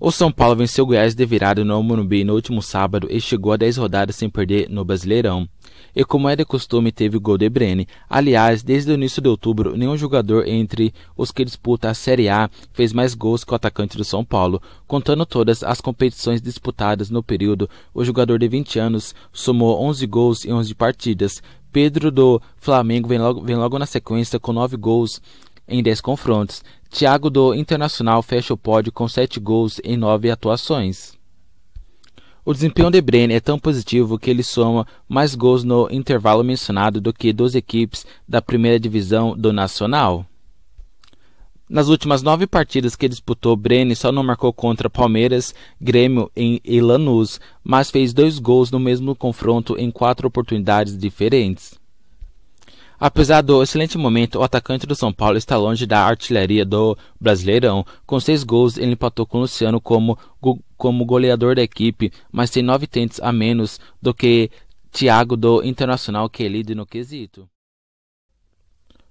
O São Paulo venceu o Goiás de virada no Morumbi no último sábado e chegou a 10 rodadas sem perder no Brasileirão. E como é de costume, teve o gol de Brene. Aliás, desde o início de outubro, nenhum jogador entre os que disputa a Série A fez mais gols que o atacante do São Paulo. Contando todas as competições disputadas no período, o jogador de 20 anos somou 11 gols em 11 partidas. Pedro do Flamengo vem logo, vem logo na sequência com 9 gols em 10 confrontos. Thiago do Internacional fecha o pódio com 7 gols em 9 atuações. O desempenho de Brenner é tão positivo que ele soma mais gols no intervalo mencionado do que duas equipes da primeira divisão do Nacional. Nas últimas nove partidas que disputou, Brenner só não marcou contra Palmeiras, Grêmio e Lanús, mas fez dois gols no mesmo confronto em quatro oportunidades diferentes. Apesar do excelente momento, o atacante do São Paulo está longe da artilharia do Brasileirão. Com seis gols, ele empatou com o Luciano como, go como goleador da equipe, mas tem nove tentes a menos do que Thiago do Internacional, que é líder no quesito.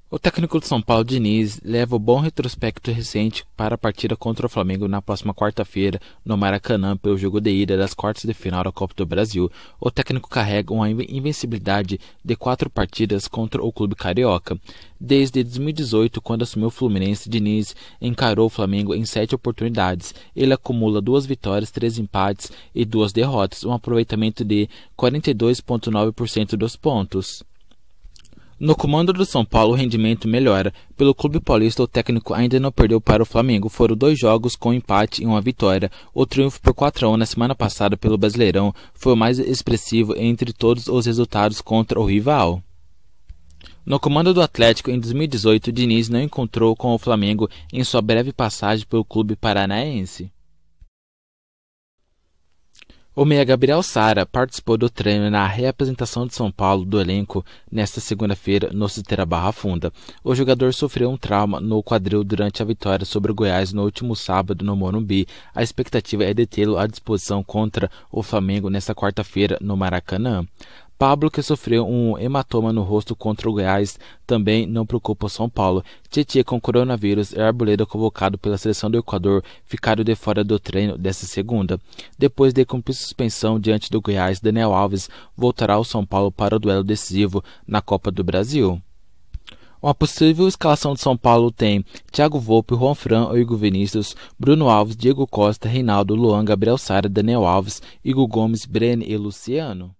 O técnico do São Paulo, Diniz, leva o bom retrospecto recente para a partida contra o Flamengo na próxima quarta-feira no Maracanã pelo jogo de ida das quartas de final da Copa do Brasil. O técnico carrega uma invencibilidade de quatro partidas contra o clube carioca. Desde 2018, quando assumiu o Fluminense, Diniz encarou o Flamengo em sete oportunidades. Ele acumula duas vitórias, três empates e duas derrotas, um aproveitamento de 42,9% dos pontos. No comando do São Paulo, o rendimento melhora. Pelo clube paulista, o técnico ainda não perdeu para o Flamengo. Foram dois jogos com um empate e uma vitória. O triunfo por 4 a 1 na semana passada pelo Brasileirão foi o mais expressivo entre todos os resultados contra o rival. No comando do Atlético em 2018, Diniz não encontrou com o Flamengo em sua breve passagem pelo clube paranaense meia Gabriel Sara participou do treino na reapresentação de São Paulo do elenco nesta segunda-feira no Citeira Barra Funda. O jogador sofreu um trauma no quadril durante a vitória sobre o Goiás no último sábado no Morumbi. A expectativa é detê-lo à disposição contra o Flamengo nesta quarta-feira no Maracanã. Pablo, que sofreu um hematoma no rosto contra o Goiás, também não preocupa o São Paulo. Tietchan com coronavírus e é Arboleda, convocado pela seleção do Equador, ficaram de fora do treino desta segunda. Depois de cumprir suspensão diante do Goiás, Daniel Alves voltará ao São Paulo para o duelo decisivo na Copa do Brasil. Uma possível escalação de São Paulo tem Thiago Volpe, Juan Fran, Igor Vinícius, Bruno Alves, Diego Costa, Reinaldo, Luan, Gabriel Sara, Daniel Alves, Igor Gomes, Breno e Luciano.